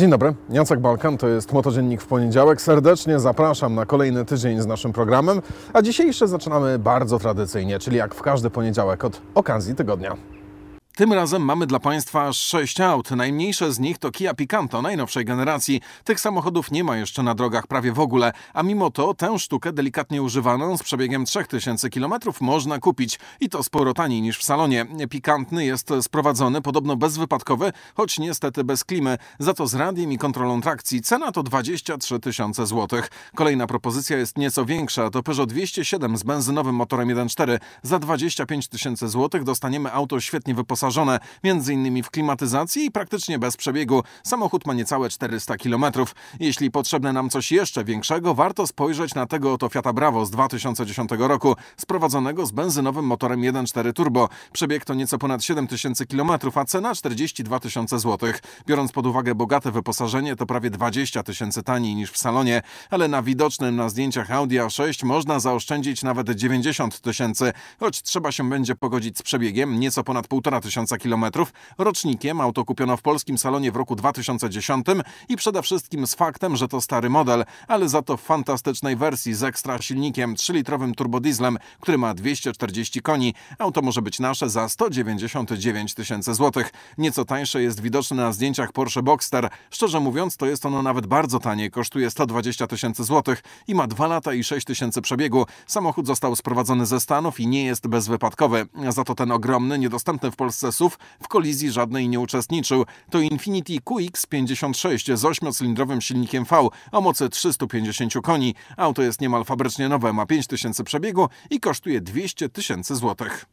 Dzień dobry, Jacek Balkan, to jest Motodziennik w poniedziałek. Serdecznie zapraszam na kolejny tydzień z naszym programem, a dzisiejszy zaczynamy bardzo tradycyjnie, czyli jak w każdy poniedziałek od okazji tygodnia. Tym razem mamy dla Państwa sześć aut. Najmniejsze z nich to Kia Picanto najnowszej generacji. Tych samochodów nie ma jeszcze na drogach prawie w ogóle, a mimo to tę sztukę delikatnie używaną z przebiegiem 3000 km można kupić i to sporo taniej niż w salonie. Pikantny jest sprowadzony, podobno bezwypadkowy, choć niestety bez klimy. Za to z radiem i kontrolą trakcji cena to 23 tysiące złotych. Kolejna propozycja jest nieco większa. To Peugeot 207 z benzynowym motorem 1.4. Za 25 tysięcy złotych dostaniemy auto świetnie wyposażone wyposażone m.in. w klimatyzacji i praktycznie bez przebiegu. Samochód ma niecałe 400 km. Jeśli potrzebne nam coś jeszcze większego, warto spojrzeć na tego oto Fiata Bravo z 2010 roku, sprowadzonego z benzynowym motorem 1.4 turbo. Przebieg to nieco ponad 7000 km, a cena 42 tysiące złotych. Biorąc pod uwagę bogate wyposażenie, to prawie 20 tysięcy taniej niż w salonie, ale na widocznym na zdjęciach Audi A6 można zaoszczędzić nawet 90 tysięcy, choć trzeba się będzie pogodzić z przebiegiem nieco ponad 1,5 tysiąca tysiąca kilometrów. Rocznikiem auto kupiono w polskim salonie w roku 2010 i przede wszystkim z faktem, że to stary model, ale za to w fantastycznej wersji z ekstra silnikiem 3-litrowym turbodieslem, który ma 240 koni. Auto może być nasze za 199 tysięcy złotych. Nieco tańsze jest widoczne na zdjęciach Porsche Boxster. Szczerze mówiąc, to jest ono nawet bardzo tanie. Kosztuje 120 tysięcy złotych i ma 2 lata i 6 tysięcy przebiegu. Samochód został sprowadzony ze Stanów i nie jest bezwypadkowy. Za to ten ogromny, niedostępny w Polsce sukcesów, w kolizji żadnej nie uczestniczył. To Infiniti QX56 z 8-cylindrowym silnikiem V o mocy 350 koni. Auto jest niemal fabrycznie nowe, ma 5000 przebiegu i kosztuje 200 tysięcy złotych.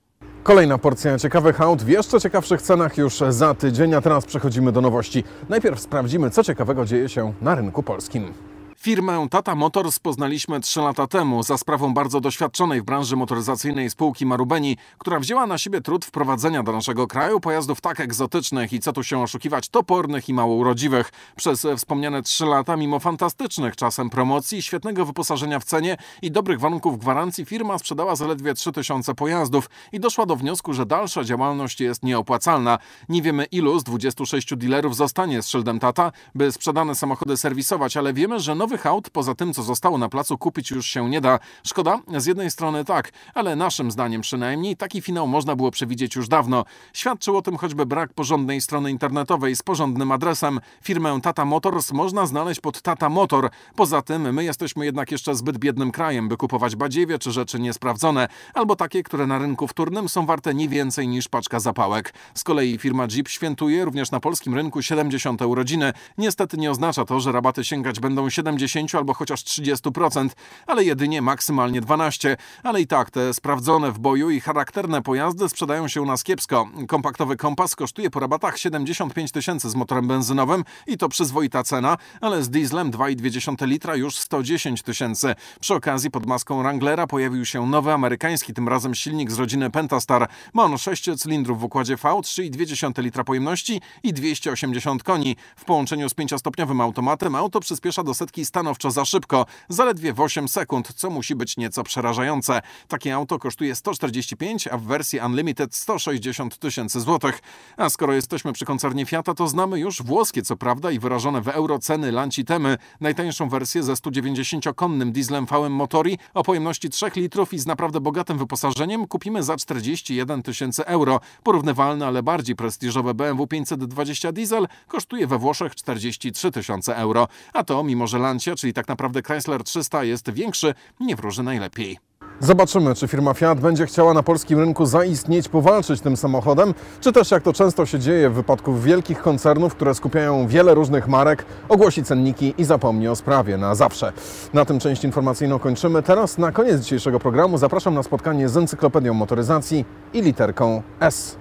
Kolejna porcja ciekawych aut w jeszcze ciekawszych cenach już za tydzień, a teraz przechodzimy do nowości. Najpierw sprawdzimy, co ciekawego dzieje się na rynku polskim. Firmę Tata Motors poznaliśmy 3 lata temu za sprawą bardzo doświadczonej w branży motoryzacyjnej spółki Marubeni, która wzięła na siebie trud wprowadzenia do naszego kraju pojazdów tak egzotycznych i co tu się oszukiwać, topornych i mało urodziwych. Przez wspomniane 3 lata, mimo fantastycznych czasem promocji, świetnego wyposażenia w cenie i dobrych warunków gwarancji, firma sprzedała zaledwie 3000 pojazdów i doszła do wniosku, że dalsza działalność jest nieopłacalna. Nie wiemy ilu z 26 dealerów zostanie z szyldem Tata, by sprzedane samochody serwisować, ale wiemy, że nowe Nowych aut poza tym, co zostało na placu, kupić już się nie da. Szkoda? Z jednej strony tak, ale naszym zdaniem przynajmniej taki finał można było przewidzieć już dawno. Świadczył o tym choćby brak porządnej strony internetowej z porządnym adresem. Firmę Tata Motors można znaleźć pod Tata Motor. Poza tym my jesteśmy jednak jeszcze zbyt biednym krajem, by kupować badziewie czy rzeczy niesprawdzone, albo takie, które na rynku wtórnym są warte nie więcej niż paczka zapałek. Z kolei firma Jeep świętuje również na polskim rynku 70 urodziny. Niestety nie oznacza to, że rabaty sięgać będą 70 70 albo chociaż 30%, ale jedynie maksymalnie 12%. Ale i tak te sprawdzone w boju i charakterne pojazdy sprzedają się u nas kiepsko. Kompaktowy kompas kosztuje po rabatach 75 tysięcy z motorem benzynowym i to przyzwoita cena, ale z dieslem 2,2 litra już 110 tysięcy. Przy okazji pod maską Wranglera pojawił się nowy amerykański, tym razem silnik z rodziny Pentastar. Ma on 6 cylindrów w układzie V, 3,2 litra pojemności i 280 koni. W połączeniu z 5-stopniowym automatem auto przyspiesza do setki stanowczo za szybko, zaledwie w 8 sekund, co musi być nieco przerażające. Takie auto kosztuje 145, a w wersji Unlimited 160 tysięcy złotych. A skoro jesteśmy przy koncernie Fiata, to znamy już włoskie, co prawda, i wyrażone w euro ceny Lanci Temy, najtańszą wersję ze 190-konnym dieslem v Motori o pojemności 3 litrów i z naprawdę bogatym wyposażeniem kupimy za 41 tysięcy euro. Porównywalne, ale bardziej prestiżowe BMW 520 diesel kosztuje we Włoszech 43 tysiące euro. A to mimo, że Lanci czyli tak naprawdę Chrysler 300 jest większy, nie wróży najlepiej. Zobaczymy, czy firma Fiat będzie chciała na polskim rynku zaistnieć, powalczyć tym samochodem, czy też jak to często się dzieje w wypadku wielkich koncernów, które skupiają wiele różnych marek, ogłosi cenniki i zapomni o sprawie na zawsze. Na tym część informacyjną kończymy. Teraz na koniec dzisiejszego programu zapraszam na spotkanie z Encyklopedią Motoryzacji i literką S.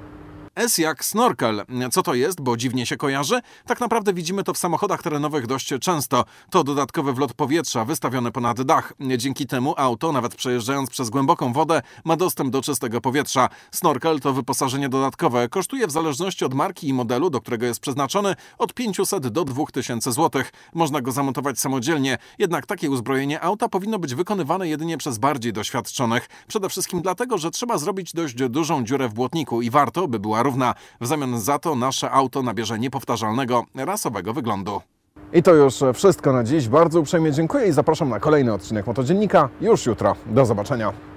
S jak snorkel. Co to jest, bo dziwnie się kojarzy? Tak naprawdę widzimy to w samochodach terenowych dość często. To dodatkowy wlot powietrza wystawiony ponad dach. Dzięki temu auto, nawet przejeżdżając przez głęboką wodę, ma dostęp do czystego powietrza. Snorkel to wyposażenie dodatkowe. Kosztuje w zależności od marki i modelu, do którego jest przeznaczony, od 500 do 2000 zł. Można go zamontować samodzielnie, jednak takie uzbrojenie auta powinno być wykonywane jedynie przez bardziej doświadczonych. Przede wszystkim dlatego, że trzeba zrobić dość dużą dziurę w błotniku i warto, by była równa. W zamian za to nasze auto nabierze niepowtarzalnego rasowego wyglądu. I to już wszystko na dziś. Bardzo uprzejmie dziękuję i zapraszam na kolejny odcinek Motodziennika już jutro. Do zobaczenia.